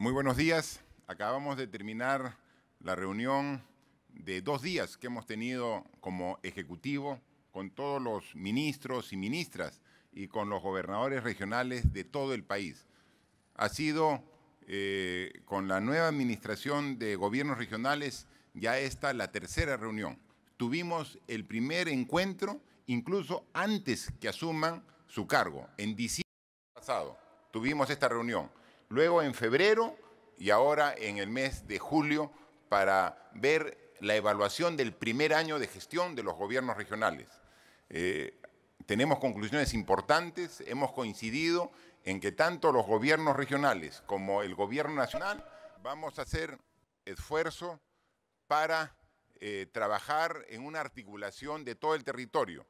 Muy buenos días. Acabamos de terminar la reunión de dos días que hemos tenido como Ejecutivo con todos los ministros y ministras y con los gobernadores regionales de todo el país. Ha sido eh, con la nueva administración de gobiernos regionales ya esta la tercera reunión. Tuvimos el primer encuentro incluso antes que asuman su cargo, en diciembre pasado. Tuvimos esta reunión luego en febrero y ahora en el mes de julio para ver la evaluación del primer año de gestión de los gobiernos regionales. Eh, tenemos conclusiones importantes, hemos coincidido en que tanto los gobiernos regionales como el gobierno nacional vamos a hacer esfuerzo para eh, trabajar en una articulación de todo el territorio.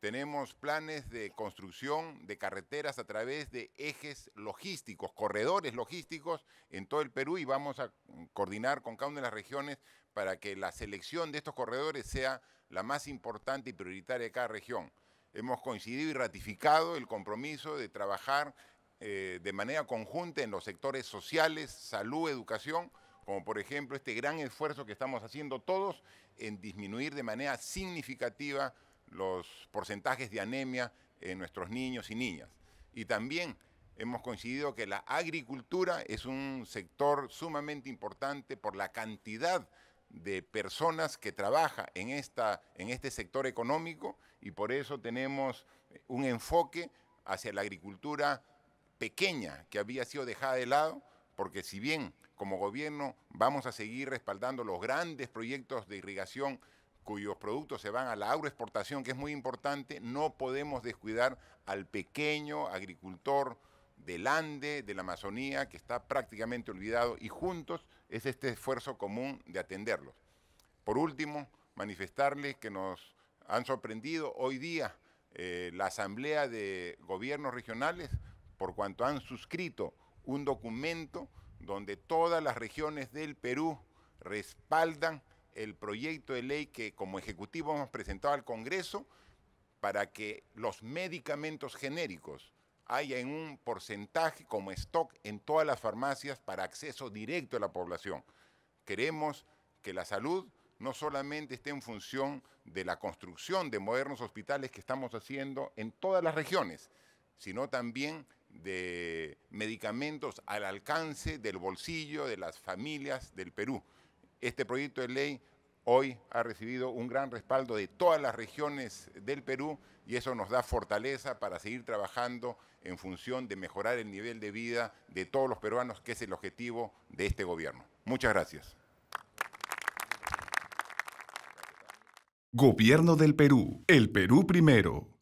Tenemos planes de construcción de carreteras a través de ejes logísticos, corredores logísticos en todo el Perú y vamos a coordinar con cada una de las regiones para que la selección de estos corredores sea la más importante y prioritaria de cada región. Hemos coincidido y ratificado el compromiso de trabajar eh, de manera conjunta en los sectores sociales, salud, educación, como por ejemplo este gran esfuerzo que estamos haciendo todos en disminuir de manera significativa los porcentajes de anemia en nuestros niños y niñas. Y también hemos coincidido que la agricultura es un sector sumamente importante por la cantidad de personas que trabaja en, esta, en este sector económico y por eso tenemos un enfoque hacia la agricultura pequeña que había sido dejada de lado, porque si bien como gobierno vamos a seguir respaldando los grandes proyectos de irrigación cuyos productos se van a la agroexportación, que es muy importante, no podemos descuidar al pequeño agricultor del Ande, de la Amazonía, que está prácticamente olvidado y juntos es este esfuerzo común de atenderlos. Por último, manifestarles que nos han sorprendido hoy día eh, la Asamblea de Gobiernos Regionales por cuanto han suscrito un documento donde todas las regiones del Perú respaldan el proyecto de ley que como Ejecutivo hemos presentado al Congreso para que los medicamentos genéricos haya un porcentaje como stock en todas las farmacias para acceso directo a la población. Queremos que la salud no solamente esté en función de la construcción de modernos hospitales que estamos haciendo en todas las regiones, sino también de medicamentos al alcance del bolsillo de las familias del Perú. Este proyecto de ley hoy ha recibido un gran respaldo de todas las regiones del Perú y eso nos da fortaleza para seguir trabajando en función de mejorar el nivel de vida de todos los peruanos, que es el objetivo de este gobierno. Muchas gracias. Gobierno del Perú. El Perú primero.